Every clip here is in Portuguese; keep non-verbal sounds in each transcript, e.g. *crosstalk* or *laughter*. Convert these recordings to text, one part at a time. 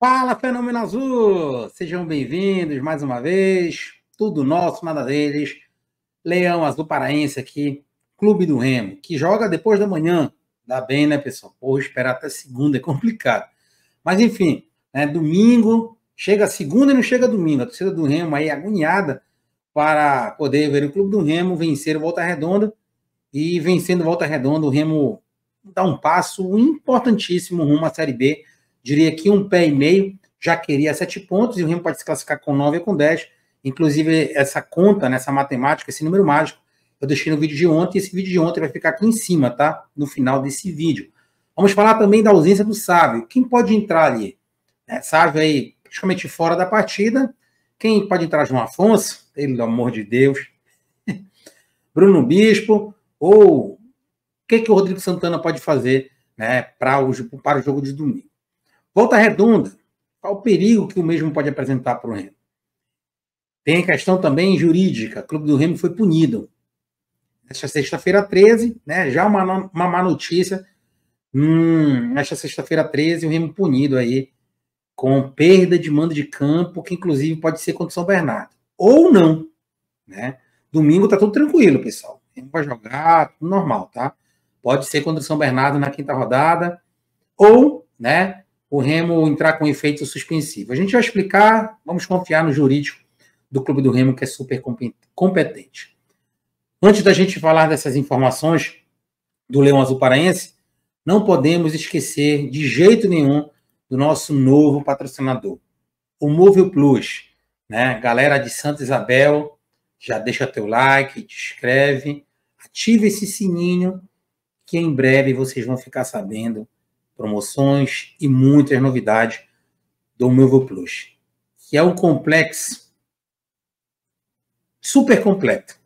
Fala, Fenômeno Azul! Sejam bem-vindos mais uma vez. Tudo nosso, nada deles. Leão Azul Paraense aqui, Clube do Remo, que joga depois da manhã. Dá bem, né, pessoal? Porra, esperar até segunda é complicado. Mas, enfim, né, domingo, chega segunda e não chega domingo. A torcida do Remo aí é agoniada para poder ver o Clube do Remo vencer o Volta Redonda. E vencendo o Volta Redonda, o Remo dá um passo importantíssimo rumo à Série B diria que um pé e meio, já queria sete pontos, e o Remo pode se classificar com nove ou com dez. Inclusive, essa conta, nessa né, matemática, esse número mágico, eu deixei no vídeo de ontem, e esse vídeo de ontem vai ficar aqui em cima, tá? No final desse vídeo. Vamos falar também da ausência do Sávio. Quem pode entrar ali? É, Sávio aí, praticamente fora da partida. Quem pode entrar? João Afonso? Ele Pelo amor de Deus. *laughs* Bruno Bispo? Ou o que, que o Rodrigo Santana pode fazer né, para o, para o jogo de domingo? Volta redonda. Qual o perigo que o mesmo pode apresentar para o Remo? Tem a questão também jurídica. O Clube do Remo foi punido. nesta sexta-feira 13, né, já uma, uma má notícia. Hum, nesta sexta-feira 13, o Remo punido aí com perda de mando de campo, que inclusive pode ser contra o São Bernardo. Ou não. Né? Domingo está tudo tranquilo, pessoal. Remo vai jogar, tudo normal, tá? Pode ser contra o São Bernardo na quinta rodada. Ou, né, o Remo entrar com efeito suspensivo. A gente vai explicar, vamos confiar no jurídico do Clube do Remo, que é super competente. Antes da gente falar dessas informações do Leão Azul Paraense, não podemos esquecer de jeito nenhum do nosso novo patrocinador, o Móvel Plus. Né? Galera de Santa Isabel, já deixa teu like, te inscreve, ativa esse sininho que em breve vocês vão ficar sabendo promoções e muitas novidades do Movo Plus, que é um complexo super completo,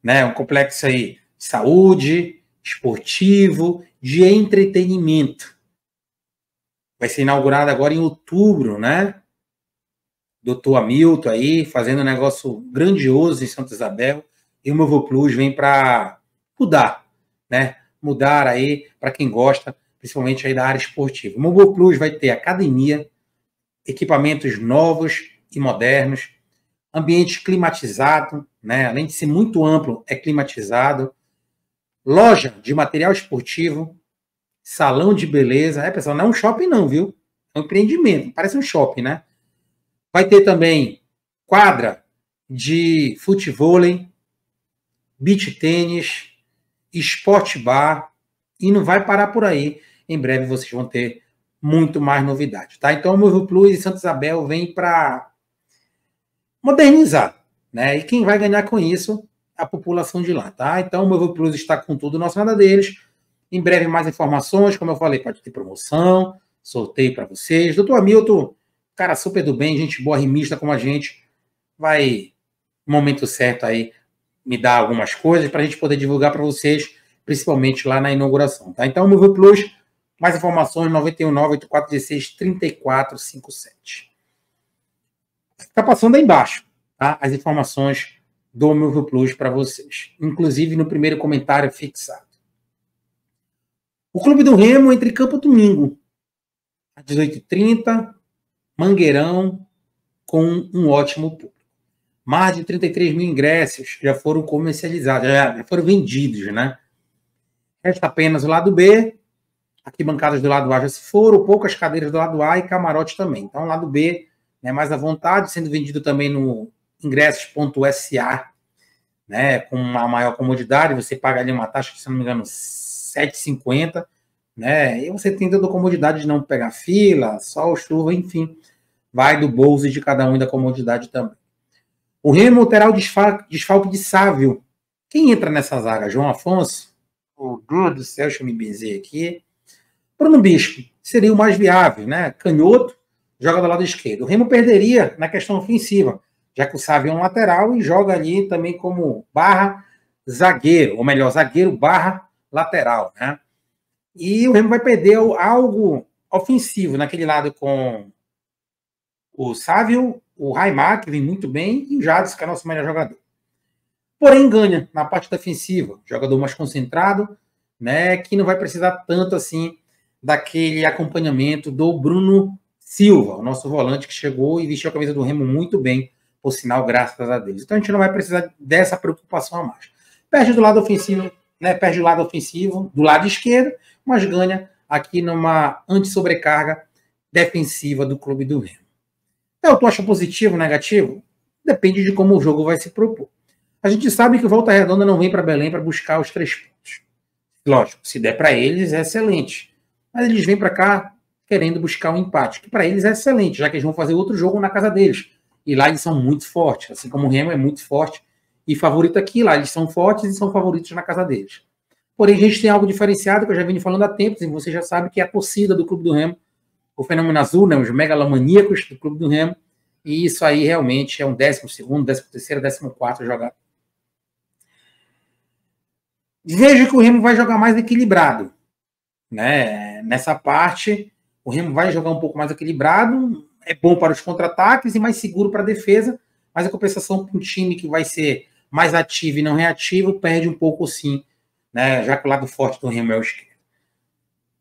né? Um complexo aí de saúde, esportivo, de entretenimento. Vai ser inaugurado agora em outubro, né? Doutor Hamilton aí fazendo um negócio grandioso em Santa Isabel e o Movo Plus vem para mudar, né? Mudar aí para quem gosta principalmente aí da área esportiva. O Mobile Plus vai ter academia, equipamentos novos e modernos, ambiente climatizado, né? além de ser muito amplo, é climatizado, loja de material esportivo, salão de beleza. É, pessoal, não é um shopping não, viu? É um empreendimento, parece um shopping, né? Vai ter também quadra de futebol, beach tênis, esporte bar, e não vai parar por aí. Em breve vocês vão ter muito mais novidades tá? Então o Movo Plus e Santa Isabel vem para modernizar, né? E quem vai ganhar com isso? A população de lá, tá? Então o Movo Plus está com tudo nosso nada deles. Em breve mais informações, como eu falei, pode ter promoção, sorteio para vocês. Doutor Hamilton, cara super do bem, gente boa, rimista como a gente, vai no momento certo aí me dar algumas coisas para a gente poder divulgar para vocês principalmente lá na inauguração. Tá? Então, Move Plus, mais informações, 919-8416-3457. Está passando aí embaixo tá? as informações do Move Plus para vocês, inclusive no primeiro comentário fixado. O Clube do Remo entre campo domingo, às 18h30, Mangueirão, com um ótimo público. Mais de 33 mil ingressos já foram comercializados, já foram vendidos, né? Resta apenas o lado B. Aqui bancadas do lado A já se foram, poucas cadeiras do lado A e camarote também. Então, o lado B é né, mais à vontade, sendo vendido também no ingressos.sa, né, com uma maior comodidade. Você paga ali uma taxa, se não me engano, 7,50, né? E você tem toda a comodidade de não pegar fila, sol, chuva, enfim. Vai do bolso de cada um e da comodidade também. O Remo terá o desfalque, desfalque de Sávio. Quem entra nessa zaga? João Afonso? O Deus do céu, deixa eu me benzer aqui. Bruno Bispo seria o mais viável, né? Canhoto joga do lado esquerdo. O Remo perderia na questão ofensiva, já que o Sávio é um lateral e joga ali também como barra zagueiro, ou melhor, zagueiro barra lateral, né? E o Remo vai perder algo ofensivo naquele lado com o Sávio, o Raimar, que vem muito bem, e o Jadson, que é nosso melhor jogador porém ganha na parte defensiva. Jogador mais concentrado, né, que não vai precisar tanto assim daquele acompanhamento do Bruno Silva, o nosso volante que chegou e vestiu a camisa do Remo muito bem, por sinal, graças a Deus. Então a gente não vai precisar dessa preocupação a mais. Perde do lado ofensivo, né, perde do lado ofensivo, do lado esquerdo, mas ganha aqui numa anti-sobrecarga defensiva do clube do Remo. Eu tu acha positivo, negativo? Depende de como o jogo vai se propor. A gente sabe que o Volta Redonda não vem para Belém para buscar os três pontos. Lógico, se der para eles, é excelente. Mas eles vêm para cá querendo buscar um empate, que para eles é excelente, já que eles vão fazer outro jogo na casa deles. E lá eles são muito fortes, assim como o Remo é muito forte e favorito aqui, lá eles são fortes e são favoritos na casa deles. Porém, a gente tem algo diferenciado que eu já venho falando há tempos, e você já sabe que é a torcida do Clube do Remo, o fenômeno azul, né, os megalomaníacos do Clube do Remo, e isso aí realmente é um décimo segundo, décimo terceiro, décimo quarto jogador Vejo que o Remo vai jogar mais equilibrado. Né? Nessa parte, o Remo vai jogar um pouco mais equilibrado, é bom para os contra-ataques e mais seguro para a defesa, mas a compensação para um time que vai ser mais ativo e não reativo perde um pouco sim, né? já que o lado forte do Remo é o esquerdo.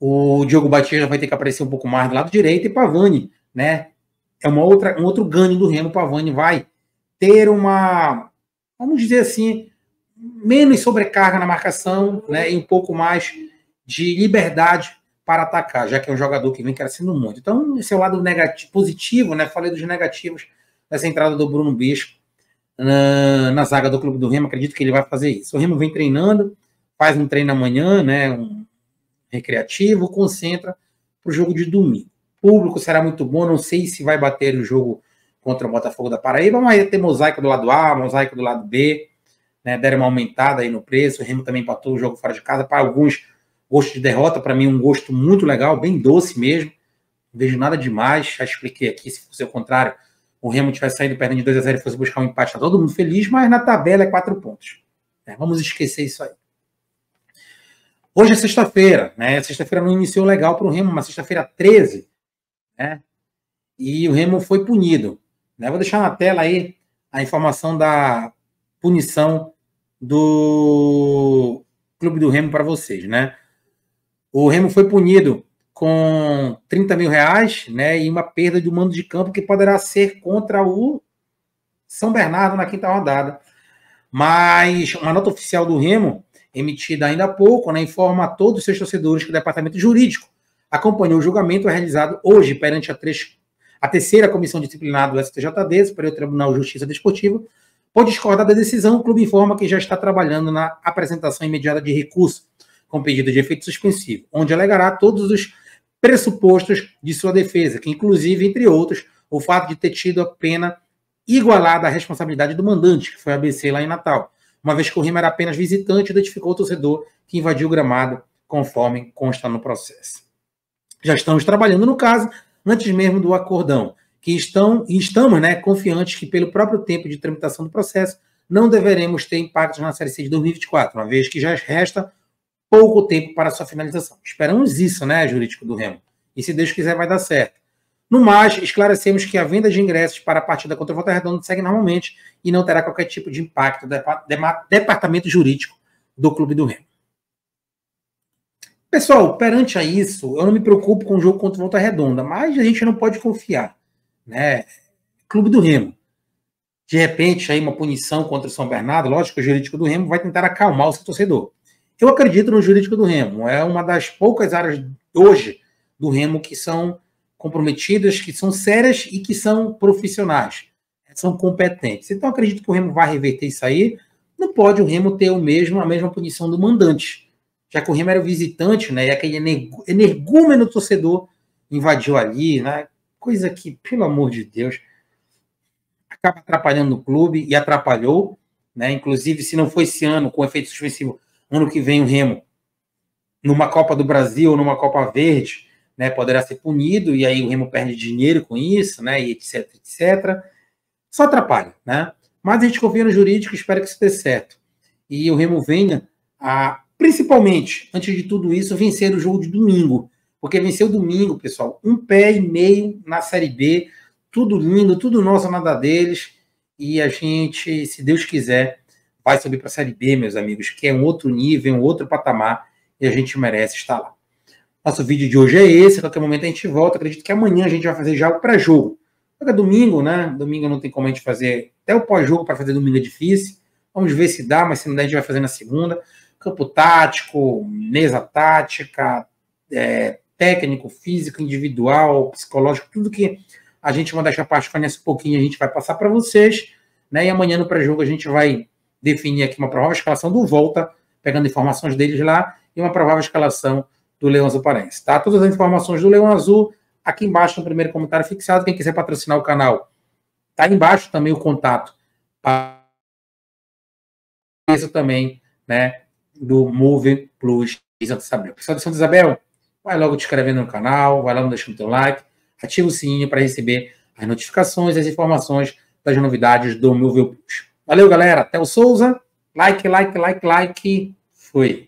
O Diogo Batista vai ter que aparecer um pouco mais do lado direito e Pavani, né? É uma outra, um outro ganho do Remo. Pavani vai ter uma, vamos dizer assim, menos sobrecarga na marcação né, e um pouco mais de liberdade para atacar, já que é um jogador que vem crescendo muito. Então, esse é o lado negativo, positivo, né? Falei dos negativos dessa entrada do Bruno Bispo na, na, zaga do clube do Remo. Acredito que ele vai fazer isso. O Remo vem treinando, faz um treino amanhã, né? Um recreativo, concentra para o jogo de domingo. O público será muito bom, não sei se vai bater o jogo contra o Botafogo da Paraíba, mas vai ter mosaico do lado A, mosaico do lado B né, deram uma aumentada aí no preço, o Remo também empatou o jogo fora de casa, para alguns gosto de derrota, para mim um gosto muito legal, bem doce mesmo, não vejo nada demais, já expliquei aqui, se fosse o contrário, o Remo tivesse saído perdendo de 2 a 0 e fosse buscar um empate, está todo mundo feliz, mas na tabela é quatro pontos. Né, vamos esquecer isso aí. Hoje é sexta-feira, né? Sexta-feira não iniciou legal para o Remo, mas sexta-feira 13, né? E o Remo foi punido. Né? Vou deixar na tela aí a informação da punição do Clube do Remo para vocês, né? O Remo foi punido com 30 mil reais, né? E uma perda de mando de campo que poderá ser contra o São Bernardo na quinta rodada. Mas uma nota oficial do Remo, emitida ainda há pouco, né, informa a todos os seus torcedores que o departamento jurídico acompanhou o julgamento realizado hoje perante a, três, a terceira comissão disciplinar do STJD, o Tribunal de Justiça Desportiva, Pode discordar da decisão, o clube informa que já está trabalhando na apresentação imediata de recurso com pedido de efeito suspensivo, onde alegará todos os pressupostos de sua defesa, que inclusive, entre outros, o fato de ter tido a pena igualada à responsabilidade do mandante, que foi a ABC lá em Natal, uma vez que o Rima era apenas visitante e identificou o torcedor que invadiu o gramado, conforme consta no processo. Já estamos trabalhando no caso, antes mesmo do acordão que estão e estamos né, confiantes que, pelo próprio tempo de tramitação do processo, não deveremos ter impactos na Série C de 2024, uma vez que já resta pouco tempo para sua finalização. Esperamos isso, né, jurídico do Remo? E se Deus quiser, vai dar certo. No mais, esclarecemos que a venda de ingressos para a partida contra o Volta Redonda segue normalmente e não terá qualquer tipo de impacto do departamento jurídico do Clube do Remo. Pessoal, perante a isso, eu não me preocupo com o jogo contra o Volta Redonda, mas a gente não pode confiar né? Clube do Remo. De repente, aí uma punição contra o São Bernardo, lógico, o jurídico do Remo vai tentar acalmar o seu torcedor. Eu acredito no jurídico do Remo. É uma das poucas áreas hoje do Remo que são comprometidas, que são sérias e que são profissionais, são competentes. Então acredito que o Remo vai reverter isso aí. Não pode o Remo ter o mesmo a mesma punição do mandante, já que o Remo era o visitante, né? E aquele energúmeno torcedor invadiu ali, né? coisa que, pelo amor de Deus, acaba atrapalhando o clube e atrapalhou, né? Inclusive, se não for esse ano com efeito suspensivo, ano que vem o Remo numa Copa do Brasil, numa Copa Verde, né, poderá ser punido e aí o Remo perde dinheiro com isso, né, e etc, etc. Só atrapalha, né? Mas a gente confia no jurídico, espera que isso dê certo. E o Remo venha a principalmente, antes de tudo isso, vencer o jogo de domingo, porque venceu domingo, pessoal. Um pé e meio na Série B, tudo lindo, tudo nosso, nada deles. E a gente, se Deus quiser, vai subir para a Série B, meus amigos, que é um outro nível, é um outro patamar, e a gente merece estar lá. Nosso vídeo de hoje é esse, a qualquer momento a gente volta. Acredito que amanhã a gente vai fazer já o pré-jogo. Porque é domingo, né? Domingo não tem como a gente fazer. Até o pós-jogo para fazer domingo é difícil. Vamos ver se dá, mas se não der, a gente vai fazer na segunda. Campo tático, mesa tática, é, técnico, físico, individual, psicológico, tudo que a gente mandar essa parte conhece um pouquinho, a gente vai passar para vocês, né? E amanhã no pré-jogo a gente vai definir aqui uma provável escalação do Volta, pegando informações deles lá, e uma provável escalação do Leão Azul Parense, tá? Todas as informações do Leão Azul aqui embaixo no primeiro comentário fixado. Quem quiser patrocinar o canal, tá embaixo também o contato. Isso também, né? Do Move Plus Santa Isabel. Pessoal de Santa Isabel, vai logo te inscrevendo no canal, vai lá deixando teu like, ativa o sininho para receber as notificações e as informações das novidades do Movie Plus. Valeu, galera. Até o Souza. Like, like, like, like. Fui.